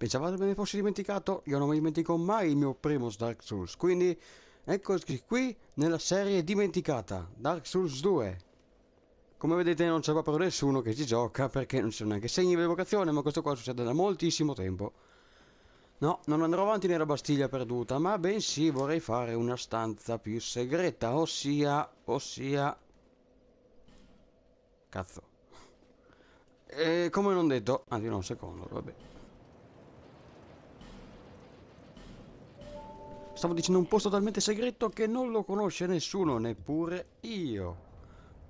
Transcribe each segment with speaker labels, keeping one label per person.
Speaker 1: Pensavate me ne fossi dimenticato? Io non mi dimentico mai il mio primo Dark Souls, quindi eccoci qui nella serie dimenticata, Dark Souls 2. Come vedete non c'è proprio nessuno che ci gioca perché non ci sono neanche segni di evocazione, ma questo qua succede da moltissimo tempo. No, non andrò avanti nella Bastiglia perduta, ma bensì vorrei fare una stanza più segreta, ossia... ossia... Cazzo. E eh, come non detto... Anzi no, un secondo, vabbè. Stavo dicendo un posto talmente segreto che non lo conosce nessuno, neppure io.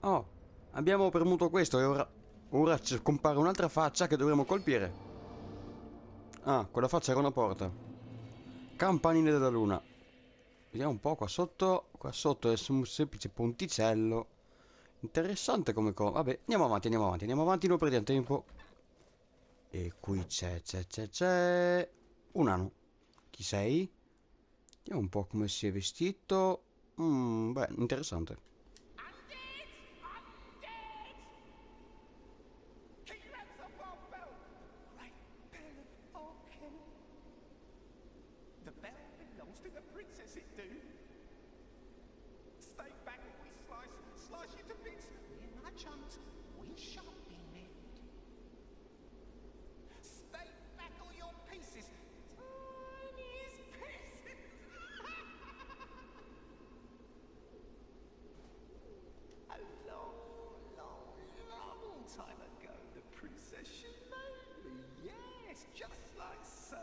Speaker 1: Oh, abbiamo premuto questo e ora... Ora compare un'altra faccia che dovremmo colpire. Ah, quella faccia era una porta. Campanile della luna. Vediamo un po' qua sotto. Qua sotto è un semplice ponticello. Interessante come cosa. Vabbè, andiamo avanti, andiamo avanti, andiamo avanti, non perdiamo tempo. E qui c'è, c'è, c'è, c'è... Un anno. Chi sei? Vediamo un po' come si è vestito. Mm, beh, interessante. English mainly, yes, just like so.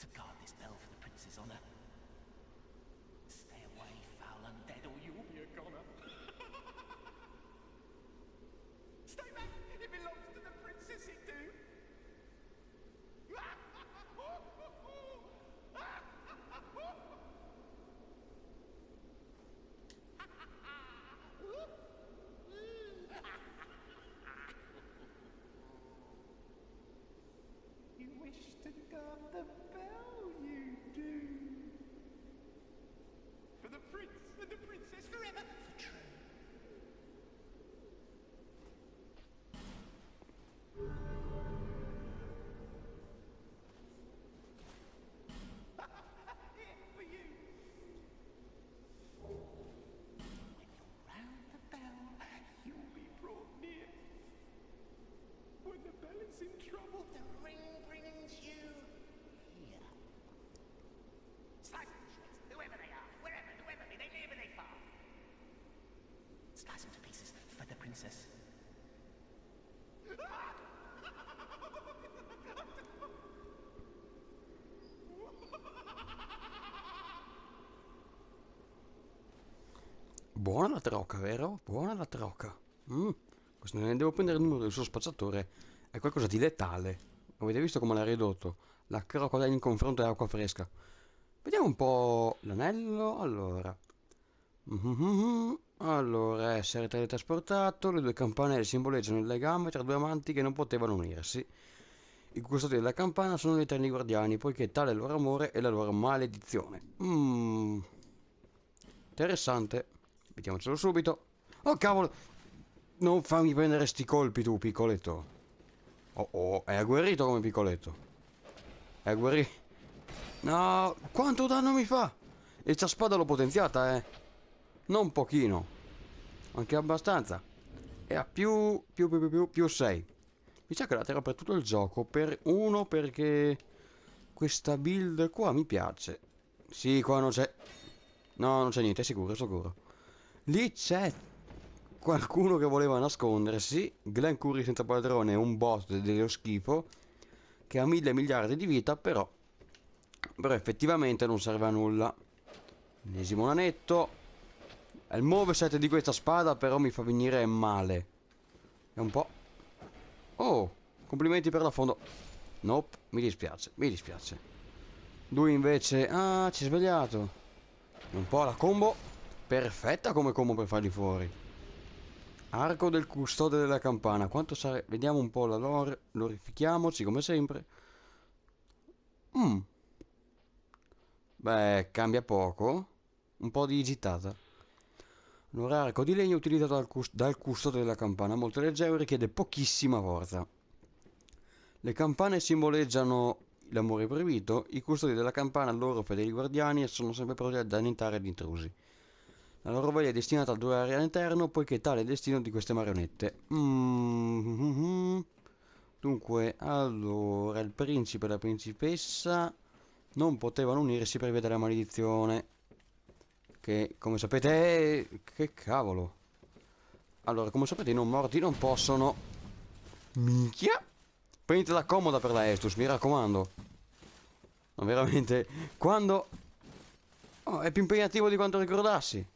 Speaker 1: To guard this bell for the prince's honor. Stay away, foul undead, or you'll be a goner. Stay back! It belongs princess. Buona la trocca, vero? Buona la trocca. Mm. Questo ne devo prendere il numero del suo spacciatore. È qualcosa di letale. Avete visto come l'ha ridotto? La crocodile in confronto all'acqua fresca. Vediamo un po' l'anello. Allora. Mm -hmm. Allora, essere teletrasportato, le due campanelle simboleggiano il legame tra due amanti che non potevano unirsi. I custodi della campana sono gli eterni guardiani, poiché tale è il loro amore e la loro maledizione. Mmm. Interessante. Vediamocelo subito. Oh cavolo! Non fammi prendere sti colpi tu, piccoletto. Oh oh, è agguerrito come piccoletto. È agguerrito. No, quanto danno mi fa? E c'ha spada l'ho potenziata, eh non pochino, anche abbastanza, e a più, più, più, più, più 6. Mi sa che la terra per tutto il gioco, per uno perché questa build qua mi piace. Sì, qua non c'è... No, non c'è niente, è sicuro, è sicuro. Lì c'è qualcuno che voleva nascondersi, Glenn Curry senza padrone, un boss dello schifo, che ha mille miliardi di vita, però... Però effettivamente non serve a nulla. Ennesimo nanetto il moveset di questa spada però mi fa venire male. È un po'... Oh, complimenti per la fondo. Nope, mi dispiace, mi dispiace. Lui invece... Ah, ci è svegliato. Un po' la combo. Perfetta come combo per farli fuori. Arco del custode della campana. Quanto sare... Vediamo un po' la lore. Lorifichiamoci come sempre. Mmm. Beh, cambia poco. Un po' di gittata. Un orarico di legno utilizzato dal, cust dal custode della campana, molto leggero e richiede pochissima forza. Le campane simboleggiano l'amore proibito, i custodi della campana, loro fedeli guardiani, e sono sempre pronti ad annientare gli intrusi. La loro voglia è destinata a durare all'interno, poiché tale è il destino di queste marionette. Mm -hmm. Dunque, allora, il principe e la principessa non potevano unirsi per via della maledizione. Che come sapete... Che cavolo. Allora, come sapete i non morti non possono... Minchia! Prenditela comoda per la Estus, mi raccomando. Ma no, veramente, quando... Oh, è più impegnativo di quanto ricordassi.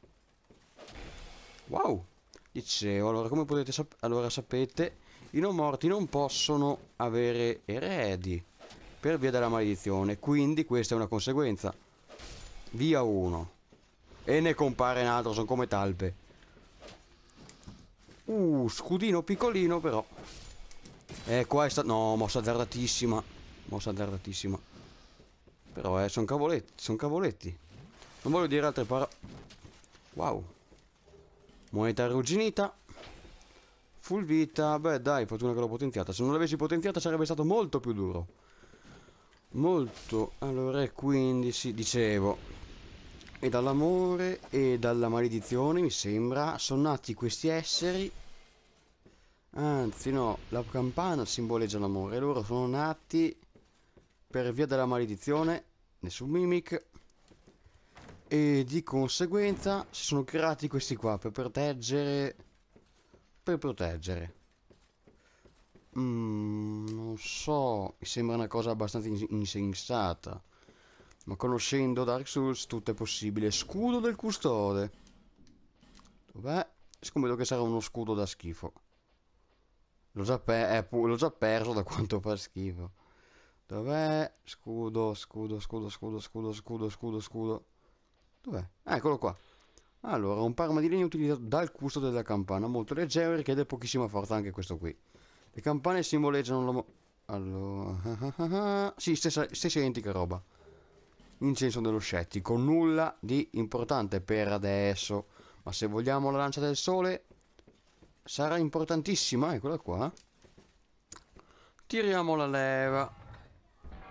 Speaker 1: Wow! Dicevo, allora, come potete sapere... Allora, sapete, i non morti non possono avere eredi per via della maledizione, quindi questa è una conseguenza. Via 1. E ne compare un altro, sono come talpe. Uh, scudino piccolino però. E eh, qua è stata... No, mossa derratissima. Mossa derratissima. Però eh, sono cavoletti, sono cavoletti. Non voglio dire altre parole. Wow. Moneta arrugginita. Full vita. Beh, dai, fortuna che l'ho potenziata. Se non l'avessi potenziata sarebbe stato molto più duro. Molto. Allora, quindi sì, dicevo e dall'amore e dalla maledizione, mi sembra, sono nati questi esseri. Anzi, no, la campana simboleggia l'amore. Loro sono nati per via della maledizione, nessun mimic. E di conseguenza si sono creati questi qua per proteggere... Per proteggere. Mm, non so, mi sembra una cosa abbastanza ins insensata. Ma conoscendo Dark Souls tutto è possibile. Scudo del custode. Dov'è? Scommetto che sarà uno scudo da schifo. L'ho già, per eh, già, perso da quanto fa schifo. Dov'è? Scudo, scudo, scudo, scudo, scudo, scudo, scudo, scudo. Dov'è? Ah, eccolo qua. Allora, un parma di legno utilizzato dal custode della campana. Molto leggero e richiede pochissima forza anche questo qui. Le campane simboleggiano la... Allora... sì, stessa, stessa identica roba in senso dello scettico, nulla di importante per adesso, ma se vogliamo la lancia del sole sarà importantissima, eccola eh, qua. Tiriamo la leva.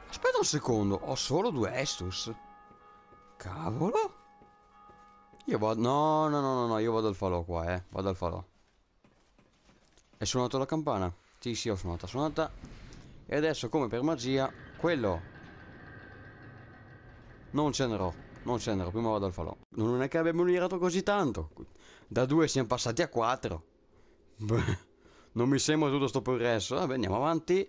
Speaker 1: Aspetta un secondo, ho solo due Estus. Cavolo. Io vado... No, no, no, no, io vado al falò qua, eh. Vado al falò. È suonata la campana? Sì, sì, ho suonata, suonata. E adesso, come per magia, quello non ce n'ero, non ce n'ero, prima vado al falò. Non è che abbiamo migliorato così tanto. Da due siamo passati a quattro. Beh, non mi sembra tutto sto progresso. Vabbè, andiamo avanti.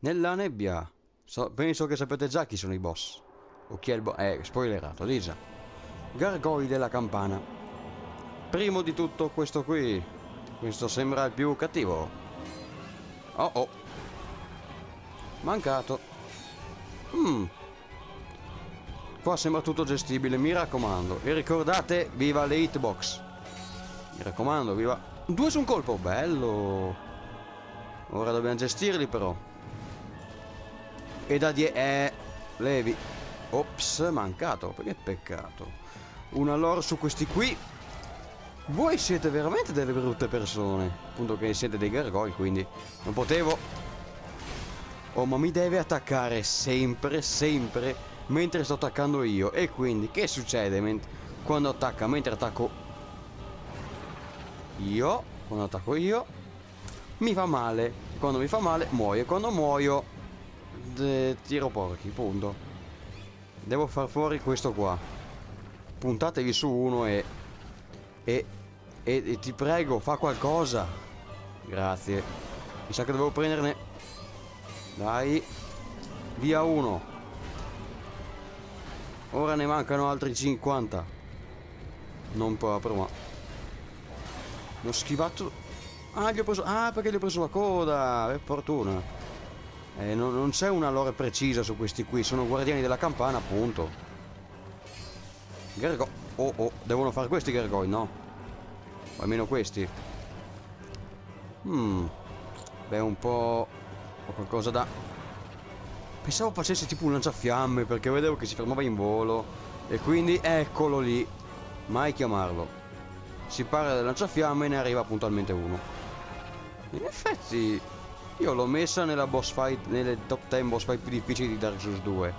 Speaker 1: Nella nebbia. So, penso che sapete già chi sono i boss. O chi è il boss. Eh, spoilerato, Lisa. Gargoi della campana. Primo di tutto questo qui. Questo sembra il più cattivo. Oh oh. Mancato. Mmm. Qua sembra tutto gestibile, mi raccomando. E ricordate, viva le hitbox. Mi raccomando, viva... Due su un colpo, bello. Ora dobbiamo gestirli però. E da die... Eh, levi. Ops, mancato. Che peccato. Una lore su questi qui. Voi siete veramente delle brutte persone. Appunto che siete dei gargoyle, quindi... Non potevo... Oh, ma mi deve attaccare sempre, sempre mentre sto attaccando io e quindi che succede quando attacca mentre attacco io quando attacco io mi fa male quando mi fa male muoio quando muoio tiro porchi punto devo far fuori questo qua puntatevi su uno e e, e, e ti prego fa qualcosa grazie mi sa che dovevo prenderne dai via uno Ora ne mancano altri 50. Non proprio, ma... L'ho schivato... Ah, gli ho preso... Ah, perché gli ho preso la coda! Per fortuna. Eh, non, non c'è una lore precisa su questi qui. Sono guardiani della campana, appunto. Gergo... Oh, oh. Devono fare questi Gergoi, no? O almeno questi. Mmm. Beh, un po'... Ho qualcosa da Pensavo facesse tipo un lanciafiamme perché vedevo che si fermava in volo. E quindi eccolo lì. Mai chiamarlo. Si parla del lanciafiamme e ne arriva puntualmente uno. In effetti, io l'ho messa nella boss fight, nelle top 10 boss fight più difficili di Dark Souls 2.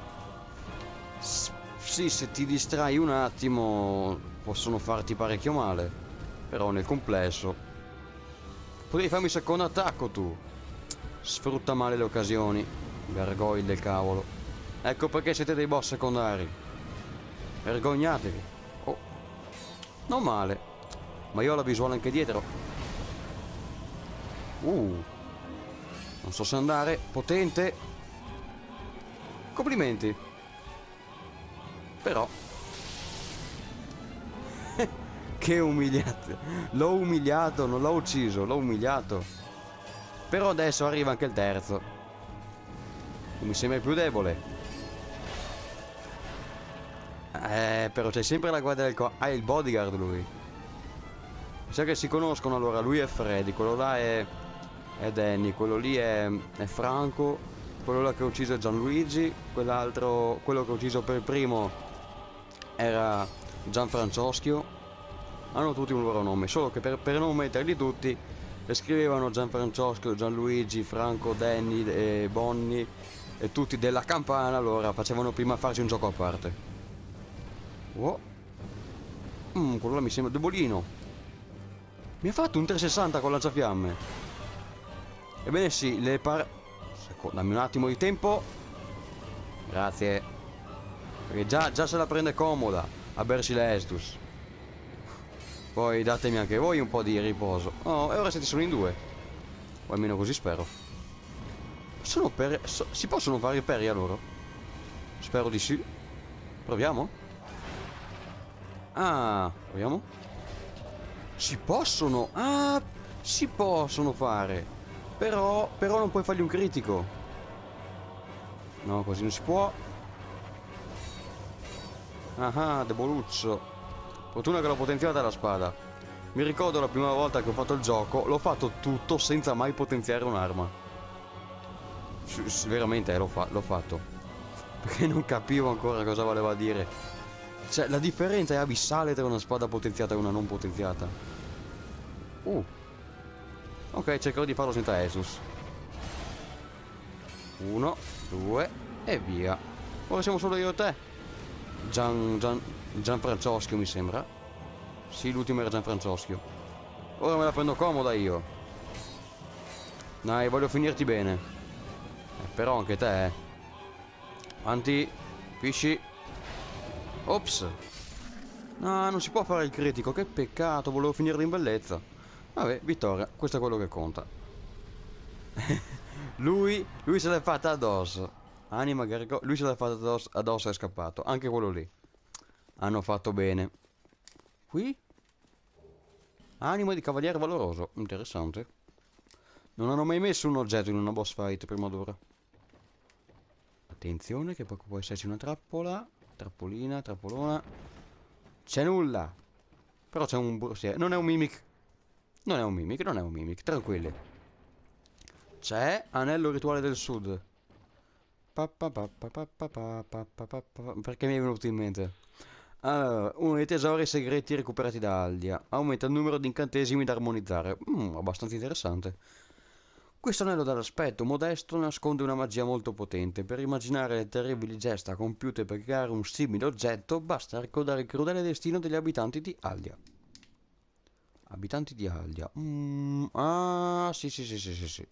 Speaker 1: S sì, se ti distrai un attimo possono farti parecchio male. Però nel complesso. Potrei farmi secondo attacco tu. Sfrutta male le occasioni. Gargoyle del cavolo. Ecco perché siete dei boss secondari. Vergognatevi. Oh. Non male. Ma io ho la visuale anche dietro. Uh. Non so se andare. Potente. Complimenti. Però. che umiliato. L'ho umiliato, non l'ho ucciso, l'ho umiliato. Però adesso arriva anche il terzo. Non mi sembra più debole. Eh, però c'è sempre la guardia del corpo. Ah, il bodyguard lui. Mi sa che si conoscono allora. Lui è Freddy, quello là è, è Danny, quello lì è, è Franco, quello là che ha ucciso è Gianluigi, quell'altro, quello che ha ucciso per primo era Gianfrancioschio. Hanno tutti un loro nome, solo che per, per non metterli tutti scrivevano Gianfrancioschio, Gianluigi, Franco, Danny, eh, Bonnie e tutti della campana allora facevano prima farci un gioco a parte. oh. Mm, quello là mi sembra debolino. Mi ha fatto un 360 con lanciafiamme. Ebbene sì, le par... Secondo, dammi un attimo di tempo. Grazie. Perché già, già se la prende comoda a Bersile Estus. Poi datemi anche voi un po' di riposo. Oh, e ora siete solo in due. O almeno così spero. Sono per... So, si possono fare perri a loro? Spero di sì. Proviamo. Ah, proviamo. Si possono... Ah, si possono fare. Però, però non puoi fargli un critico. No, così non si può. Ah Ah, deboluzzo. Fortuna che l'ho potenziata la spada. Mi ricordo la prima volta che ho fatto il gioco, l'ho fatto tutto senza mai potenziare un'arma veramente eh, l'ho fa fatto. Perché non capivo ancora cosa voleva dire. Cioè, la differenza è abissale tra una spada potenziata e una non potenziata. Uh. Ok, cercherò di farlo senza Esus. Uno, due e via. Ora siamo solo io e te. Gian, Gian, Gianfrancioschio mi sembra. Sì, l'ultimo era Gianfrancioschio. Ora me la prendo comoda io. Dai, voglio finirti bene. Però anche te, eh. Avanti. Fisci. Ops. No, non si può fare il critico. Che peccato, volevo finirlo in bellezza. Vabbè, vittoria. Questo è quello che conta. lui, lui se l'è fatta addosso. Anima Gargo, lui se l'è fatta addosso, addosso è scappato. Anche quello lì. Hanno fatto bene. Qui? Anima di cavaliere valoroso. Interessante. Non hanno mai messo un oggetto in una boss fight prima d'ora. Attenzione che poi può esserci una trappola. Trappolina, trappolona. C'è nulla. Però c'è un borsiere. Non è un mimic. Non è un mimic, non è un mimic. Tranquilli. C'è anello rituale del sud. Perché mi è venuto in mente? Allora, uno dei tesori segreti recuperati da Aldia. Aumenta il numero di incantesimi da armonizzare. Mm, abbastanza interessante. Questo anello dall'aspetto modesto nasconde una magia molto potente. Per immaginare le terribili gesta compiute per creare un simile oggetto, basta ricordare il crudele destino degli abitanti di Aglia. Abitanti di Aglia. Mm, ah, sì, sì, sì, sì, sì, sì.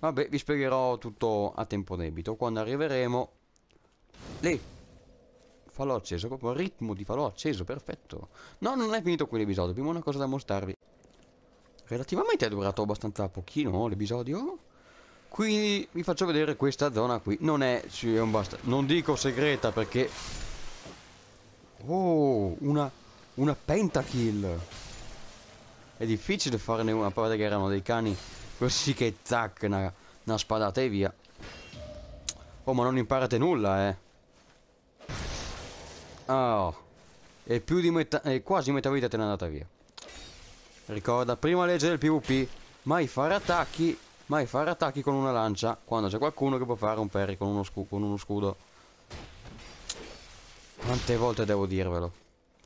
Speaker 1: Vabbè, vi spiegherò tutto a tempo debito. Quando arriveremo... Lì! Falò acceso, proprio ritmo di falò acceso, perfetto. No, non è finito quell'episodio, prima una cosa da mostrarvi. Relativamente è durato abbastanza pochino oh, l'episodio. Quindi vi faccio vedere questa zona qui. Non è, sì, è un basta. Non dico segreta perché... Oh, una, una pentakill. È difficile farne una, a parte che erano dei cani così che tac, una, una spadata e via. Oh, ma non imparate nulla, eh. Oh. E più di metà... E quasi metà vita te ne è andata via. Ricorda, prima legge del PvP, mai fare attacchi, mai fare attacchi con una lancia, quando c'è qualcuno che può fare un parry con uno, con uno scudo. Quante volte devo dirvelo?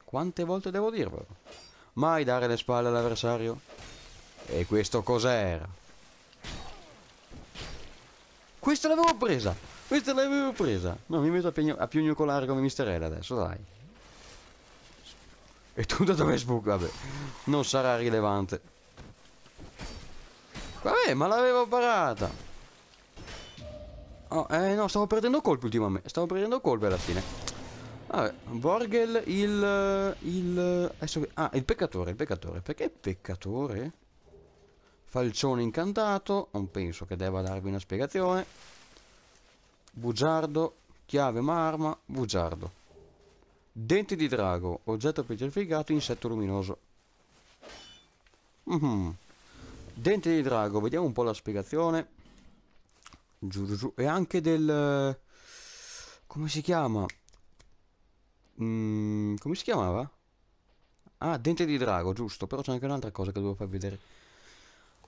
Speaker 1: Quante volte devo dirvelo? Mai dare le spalle all'avversario? E questo cos'era? Questa l'avevo presa! Questa l'avevo presa! No, mi metto a, a più come Mister L adesso, dai. E tu da dove sbuca? Vabbè, non sarà rilevante. Vabbè, ma l'avevo parata. Oh, eh no, stavo perdendo colpi ultimamente. Stavo perdendo colpi alla fine. Vabbè, Borgel il... il... Adesso, ah, il peccatore, il peccatore. Perché peccatore? Falcione incantato. Non penso che debba darvi una spiegazione. Bugiardo. Chiave marma. Bugiardo. Denti di drago, oggetto pietrificato, insetto luminoso. Mm -hmm. Denti di drago, vediamo un po' la spiegazione. Giù, giù, giù. E anche del... Come si chiama? Mm, come si chiamava? Ah, dente di drago, giusto. Però c'è anche un'altra cosa che devo far vedere.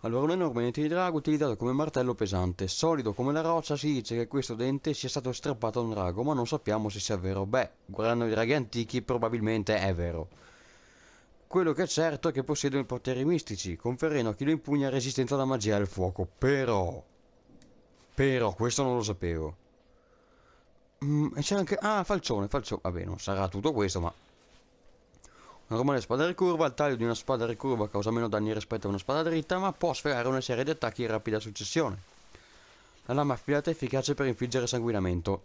Speaker 1: Allora, un enorme dente di drago utilizzato come martello pesante. Solido come la roccia, si dice che questo dente sia stato strappato a un drago, ma non sappiamo se sia vero. Beh, guardando i draghi antichi, probabilmente è vero. Quello che è certo è che possiede possiedono poteri mistici, conferendo a chi lo impugna resistenza alla magia e al fuoco. Però... Però, questo non lo sapevo. Mm, e c'è anche... Ah, falcione, falcione. Vabbè, non sarà tutto questo, ma... Normale spada ricurva, il taglio di una spada ricurva causa meno danni rispetto a una spada dritta, ma può sferrare una serie di attacchi in rapida successione. La lama affilata è efficace per infliggere sanguinamento,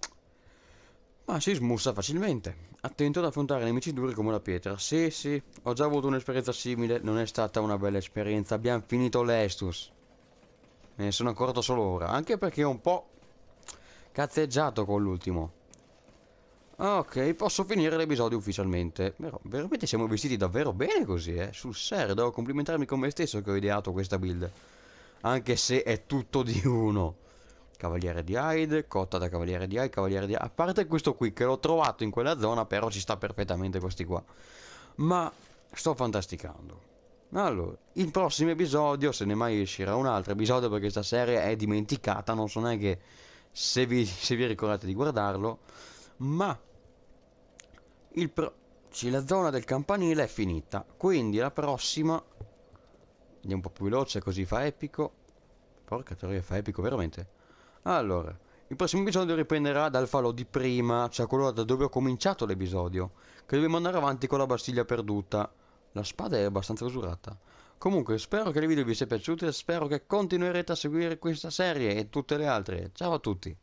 Speaker 1: ma si smussa facilmente. Attento ad affrontare nemici duri come la pietra. Sì, sì, ho già avuto un'esperienza simile, non è stata una bella esperienza, abbiamo finito l'Estus. Me ne sono accorto solo ora, anche perché ho un po' cazzeggiato con l'ultimo. Ok, posso finire l'episodio ufficialmente. Però veramente siamo vestiti davvero bene così, eh. Sul serio, devo complimentarmi con me stesso che ho ideato questa build. Anche se è tutto di uno. Cavaliere di Hyde, cotta da Cavaliere di Hyde, Cavaliere di Hyde. A parte questo qui che l'ho trovato in quella zona, però ci sta perfettamente questi qua. Ma sto fantasticando. Allora, il prossimo episodio, se ne mai uscirà un altro episodio, perché questa serie è dimenticata, non so neanche se vi, se vi ricordate di guardarlo ma la zona del campanile è finita quindi la prossima andiamo un po' più veloce così fa epico porca teoria fa epico veramente allora il prossimo episodio riprenderà dal falò di prima cioè quello da dove ho cominciato l'episodio che dobbiamo andare avanti con la Bastiglia perduta la spada è abbastanza usurata comunque spero che il video vi sia piaciuto e spero che continuerete a seguire questa serie e tutte le altre ciao a tutti